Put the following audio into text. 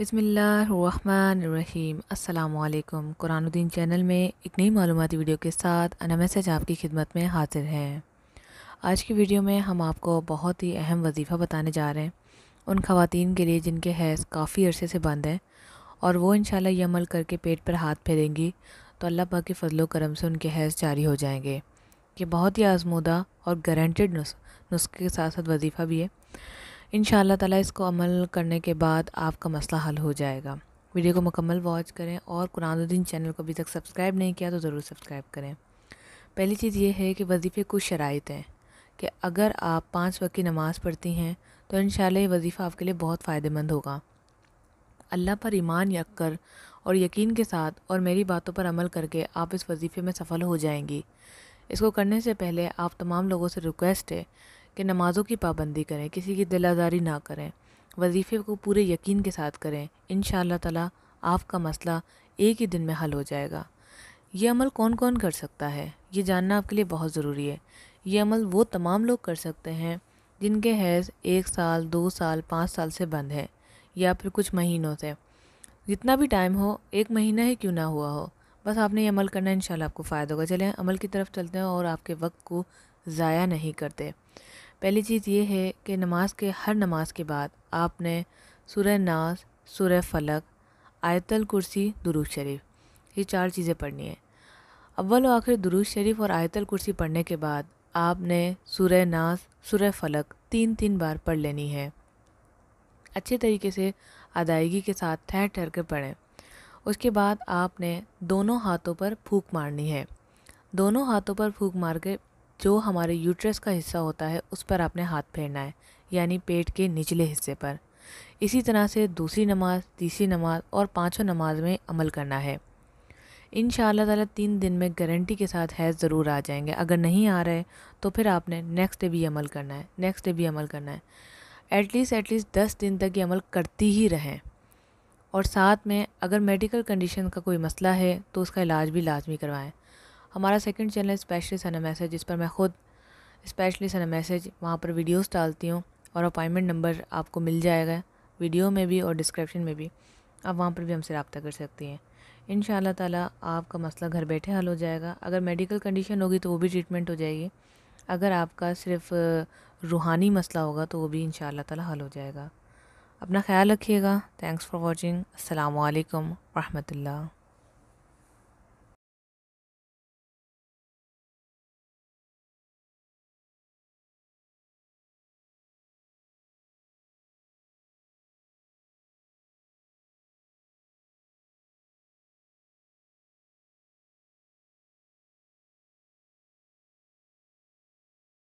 बसमीम अल्लाम कुरानुद्दीन चैनल में एक नई मालूमती वीडियो के साथ अना मैसेज आपकी खिदमत में हाजिर है आज की वीडियो में हम आपको बहुत ही अहम वजीफ़ा बताने जा रहे हैं उन खातन के लिए जिनके हैज़ काफ़ी अरसे से बंद हैं और वो इन ये अमल करके पेट पर हाथ फेरेंगी तो अल्लाह पाक के फजलो करम से उनके हैज़ जारी हो जाएंगे ये बहुत ही आजमूदा और गारंटेड नुस्खे के साथ साथ वजीफ़ा भी है इन ताला इसको अमल करने के बाद आपका मसला हल हो जाएगा वीडियो को मुकम्मल वॉच करें और कुरानुद्दीन चैनल को अभी तक सब्सक्राइब नहीं किया तो ज़रूर सब्सक्राइब करें पहली चीज़ ये है कि वजीफ़े कुछ शराइत हैं कि अगर आप पाँच वक्त की नमाज़ पढ़ती हैं तो इन ये वजीफ़ा आपके लिए बहुत फ़ायदेमंद होगा अल्लाह पर ईमान यक कर और यकीन के साथ और मेरी बातों पर अमल करके आप इस वजीफ़े में सफल हो जाएंगी इसको करने से पहले आप तमाम लोगों से रिक्वेस्ट है कि नमाज़ों की पाबंदी करें किसी की दिल आज़ारी ना करें वजीफ़े को पूरे यकीन के साथ करें इन ताला आपका मसला एक ही दिन में हल हो जाएगा ये अमल कौन कौन कर सकता है ये जानना आपके लिए बहुत ज़रूरी है ये अमल वो तमाम लोग कर सकते हैं जिनके हैज़ एक साल दो साल पाँच साल से बंद है या फिर कुछ महीनों से जितना भी टाइम हो एक महीना ही क्यों ना हुआ हो बस आपने ये अमल करना इन आपको फ़ायदा होगा चलें अमल की तरफ चलते हैं और आपके वक्त को ज़ाया नहीं करते पहली चीज़ ये है कि नमाज के हर नमाज के बाद आपने सुर नाज सुर फलक आयतल कुर्सी दुरुज शरीफ ये चार चीज़ें पढ़नी है अव्वल व आखिर दुरुज शरीफ और आयतल कुर्सी पढ़ने के बाद आपने सुर नाज सुर फलक तीन तीन बार पढ़ लेनी है अच्छे तरीके से अदायगी के साथ ठहर ठहर कर पढ़ें उसके बाद आपने दोनों हाथों पर फूक मारनी है दोनों हाथों पर फूक मार के जो हमारे यूट्रस का हिस्सा होता है उस पर आपने हाथ फेरना है यानी पेट के निचले हिस्से पर इसी तरह से दूसरी नमाज तीसरी नमाज और पांचों नमाज में अमल करना है इन ताला तीन दिन में गारंटी के साथ हैज़ ज़रूर आ जाएंगे अगर नहीं आ रहे तो फिर आपने नेक्स्ट डे भी अमल करना है नेक्स्ट डे भी अमल करना है एटलीस्ट एटलीस्ट दस दिन तक ये अमल करती ही रहें और साथ में अगर मेडिकल कंडीशन का कोई मसला है तो उसका इलाज भी लाजमी करवाएं हमारा second channel specially Sana message जिस पर मैं ख़ुद स्पेशली सना मैसेज वहाँ पर वीडियोस डालती हूँ और अपॉइंटमेंट नंबर आपको मिल जाएगा वीडियो में भी और डिस्क्रिप्शन में भी आप वहाँ पर भी हमसे रबता कर सकती हैं इन ताला आपका मसला घर बैठे हल हो जाएगा अगर मेडिकल कंडीशन होगी तो वो भी ट्रीटमेंट हो जाएगी अगर आपका सिर्फ रूहानी मसला होगा तो वो भी इन ताला हल हो जाएगा अपना ख्याल रखिएगा थैंक्स फॉर वॉचिंग असलकम वरहमल